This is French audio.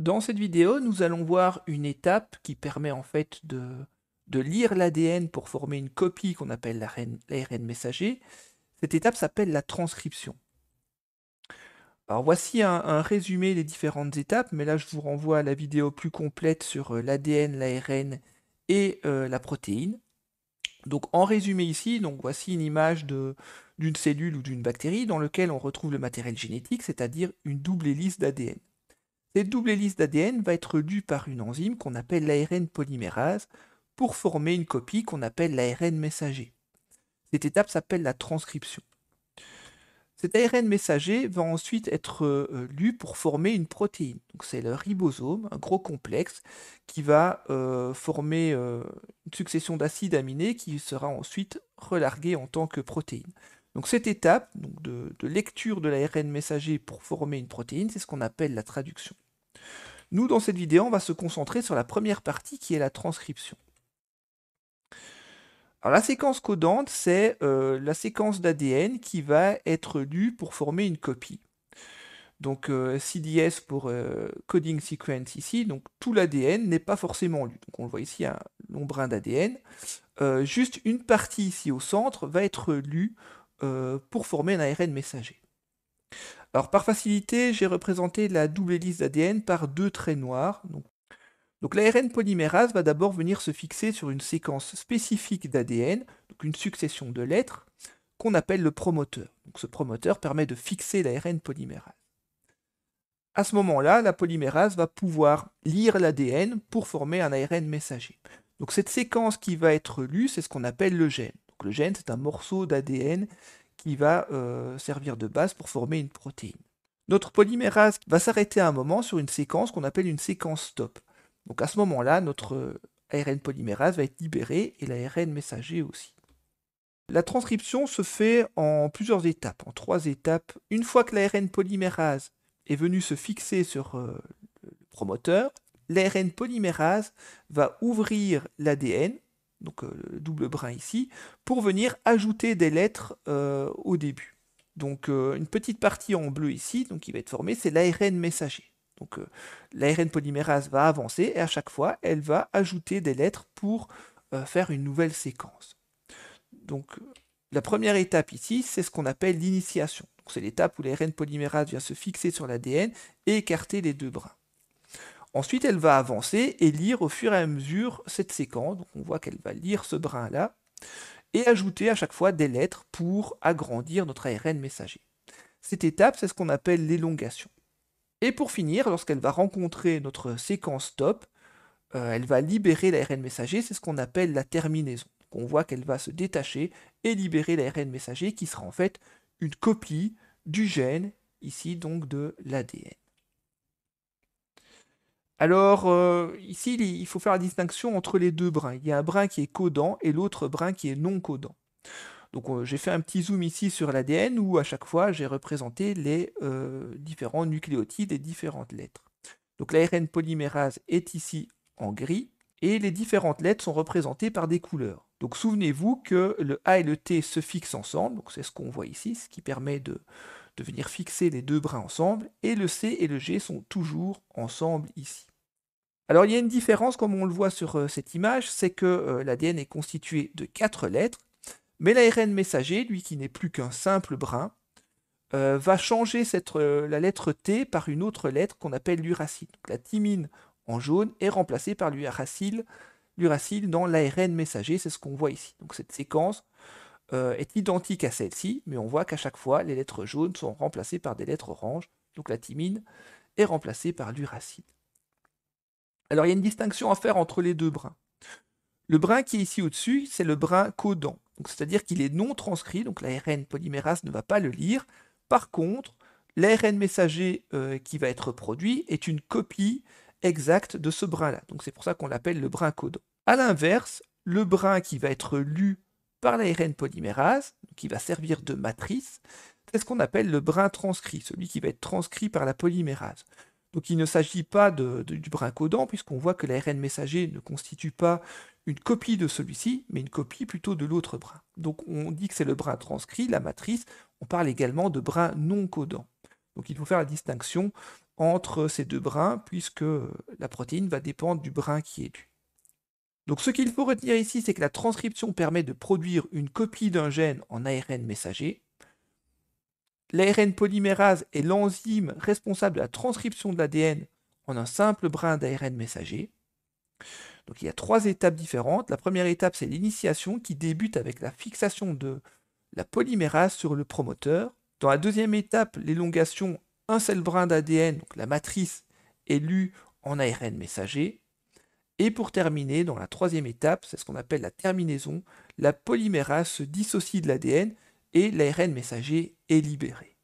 Dans cette vidéo, nous allons voir une étape qui permet en fait de, lire l'ADN pour former une copie qu'on appelle l'ARN messager. Cette étape s'appelle la transcription. Alors voici un, résumé des différentes étapes, mais là je vous renvoie à la vidéo plus complète sur euh, l'ADN, l'ARN et euh, la protéine. Donc en résumé ici, donc voici une image d'une cellule ou d'une bactérie dans laquelle on retrouve le matériel génétique, c'est-à-dire une double hélice d'ADN. Cette double hélice d'ADN va être lue par une enzyme qu'on appelle l'ARN polymérase pour former une copie qu'on appelle l'ARN messager. Cette étape s'appelle la transcription. Cet ARN messager va ensuite être euh, lu pour former une protéine. C'est le ribosome, un gros complexe qui va euh, former euh, une succession d'acides aminés qui sera ensuite relarguée en tant que protéine. Donc cette étape donc de lecture de l'ARN messager pour former une protéine, c'est ce qu'on appelle la traduction. Nous, dans cette vidéo, on va se concentrer sur la première partie qui est la transcription. la séquence codante, c'est euh, la séquence d'ADN qui va être lue pour former une copie. Donc euh, CDS pour euh, coding sequence ici, donc tout l'ADN n'est pas forcément lu. Donc on le voit ici, un long brin d'ADN. juste une partie ici au centre va être lue pour former un ARN messager. Alors par facilité, j'ai représenté la double hélice d'ADN par deux traits noirs. Donc, l'ARN polymérase va d'abord venir se fixer sur une séquence spécifique d'ADN, donc une succession de lettres, qu'on appelle le promoteur. ce promoteur permet de fixer l'ARN polymérase. À ce moment-là, la polymérase va pouvoir lire l'ADN pour former un ARN messager. Donc cette séquence qui va être lue, c'est ce qu'on appelle le gène. le gène, c'est un morceau d'ADN qui va euh, servir de base pour former une protéine. Notre polymérase va s'arrêter à un moment sur une séquence qu'on appelle une séquence stop. Donc à ce moment-là, notre euh, ARN polymérase va être libérée et l'ARN messager aussi. La transcription se fait en plusieurs étapes, en trois étapes. Une fois que l'ARN polymérase est venue se fixer sur euh, le promoteur, l'ARN polymérase va ouvrir l'ADN donc euh, le double brin ici, pour venir ajouter des lettres euh, au début. Donc euh, une petite partie en bleu ici, donc qui va être formée, c'est l'ARN messager. Donc l'ARN polymérase va avancer et à chaque fois, elle va ajouter des lettres pour faire une nouvelle séquence. Donc la première étape ici, c'est ce qu'on appelle l'initiation. C'est l'étape où l'ARN polymérase vient se fixer sur l'ADN et écarter les deux brins. Ensuite, elle va avancer et lire au fur et à mesure cette séquence. on voit qu'elle va lire ce brin-là et ajouter à chaque fois des lettres pour agrandir notre ARN messager. Cette étape, c'est ce qu'on appelle l'élongation. Et pour finir, lorsqu'elle va rencontrer notre séquence top, euh, elle va libérer l'ARN messager, c'est ce qu'on appelle la terminaison. on voit qu'elle va se détacher et libérer l'ARN messager qui sera en fait une copie du gène, ici donc de l'ADN. Alors, euh, ici, il faut faire la distinction entre les deux brins. Il y a un brin qui est codant et l'autre brin qui est non codant. Donc, euh, j'ai fait un petit zoom ici sur l'ADN où à chaque fois, j'ai représenté les euh, différents nucléotides et différentes lettres. Donc, l'ARN polymérase est ici en gris et les différentes lettres sont représentées par des couleurs. Donc, souvenez-vous que le A et le T se fixent ensemble. Donc, c'est ce qu'on voit ici, ce qui permet de venir fixer les deux brins ensemble. Et le C et le G sont toujours ensemble ici. Alors il y a une différence, comme on le voit sur euh, cette image, c'est que euh, l'ADN est constitué de quatre lettres, mais l'ARN messager, lui qui n'est plus qu'un simple brin, euh, va changer la lettre T par une autre lettre qu'on appelle l'uracile. La thymine en jaune est remplacée par l'uracile, l'uracile dans l'ARN messager, c'est ce qu'on voit ici. Donc cette séquence est identique à celle-ci, mais on voit qu'à chaque fois, les lettres jaunes sont remplacées par des lettres oranges, donc la thymine est remplacée par l'uracile. Alors il y a une distinction à faire entre les deux brins. Le brin qui est ici au-dessus, c'est le brin codant. C'est-à-dire qu'il est non transcrit, donc l'ARN polymérase ne va pas le lire. Par contre, l'ARN messager euh, qui va être produit est une copie exacte de ce brin-là. Donc c'est pour ça qu'on l'appelle le brin codant. A l'inverse, le brin qui va être lu par l'ARN polymérase, qui va servir de matrice, c'est ce qu'on appelle le brin transcrit, celui qui va être transcrit par la polymérase. Donc il ne s'agit pas du brin codant puisqu'on voit que l'ARN messager ne constitue pas une copie de celui-ci, mais une copie plutôt de l'autre brin. Donc on dit que c'est le brin transcrit, la matrice, on parle également de brin non codant. Donc il faut faire la distinction entre ces deux brins, puisque la protéine va dépendre du brin qui est dû. Donc ce qu'il faut retenir ici, c'est que la transcription permet de produire une copie d'un gène en ARN messager, l'ARN polymérase est l'enzyme responsable de la transcription de l'ADN en un simple brin d'ARN messager. Donc il y a trois étapes différentes. La première étape, c'est l'initiation qui débute avec la fixation de la polymérase sur le promoteur. Dans la deuxième étape, l'élongation, un seul brin d'ADN, donc la matrice, est lue en ARN messager. Et pour terminer, dans la troisième étape, c'est ce qu'on appelle la terminaison, la polymérase se dissocie de l'ADN et l'ARN messager est libéré.